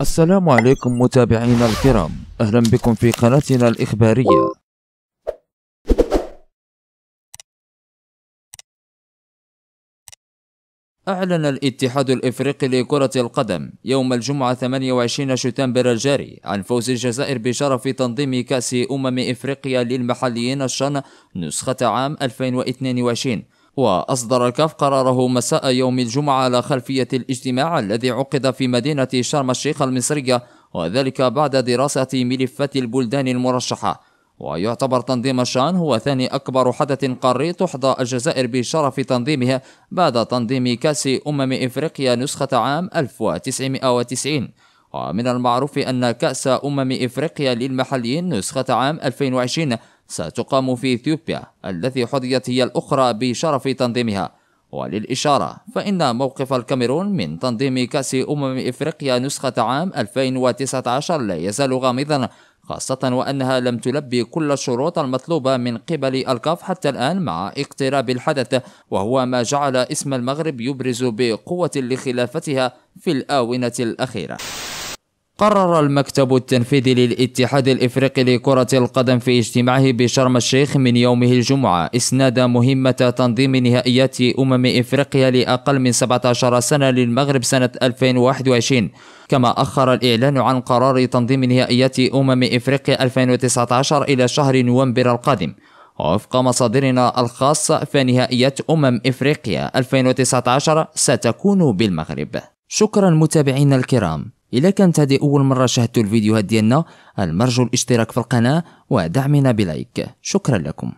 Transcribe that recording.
السلام عليكم متابعينا الكرام أهلا بكم في قناتنا الإخبارية أعلن الاتحاد الإفريقي لكرة القدم يوم الجمعة 28 شتنبر الجاري عن فوز الجزائر بشرف تنظيم كأس أمم إفريقيا للمحليين الشن نسخة عام 2022 وأصدر الكاف قراره مساء يوم الجمعة على خلفية الاجتماع الذي عقد في مدينة شرم الشيخ المصرية وذلك بعد دراسة ملفات البلدان المرشحة ويعتبر تنظيم الشان هو ثاني أكبر حدث قاري تحظى الجزائر بشرف تنظيمها بعد تنظيم كأس أمم إفريقيا نسخة عام 1990 ومن المعروف أن كأس أمم إفريقيا للمحليين نسخة عام 2020 ستقام في إثيوبيا التي حظيت هي الأخرى بشرف تنظيمها وللإشارة فإن موقف الكاميرون من تنظيم كأس أمم إفريقيا نسخة عام 2019 لا يزال غامضا خاصة وأنها لم تلبي كل الشروط المطلوبة من قبل الكاف حتى الآن مع اقتراب الحدث وهو ما جعل اسم المغرب يبرز بقوة لخلافتها في الآونة الأخيرة قرر المكتب التنفيذي للاتحاد الإفريقي لكرة القدم في اجتماعه بشرم الشيخ من يومه الجمعة إسناد مهمة تنظيم نهائيات أمم إفريقيا لأقل من 17 سنة للمغرب سنة 2021 كما أخر الإعلان عن قرار تنظيم نهائيات أمم إفريقيا 2019 إلى شهر نوفمبر القادم وفق مصادرنا الخاصة فنهائيات أمم إفريقيا 2019 ستكون بالمغرب شكرا متابعينا الكرام الا كانت هذه اول مره شاهدتوا الفيديوهات ديالنا المرجو الاشتراك في القناه ودعمنا بلايك شكرا لكم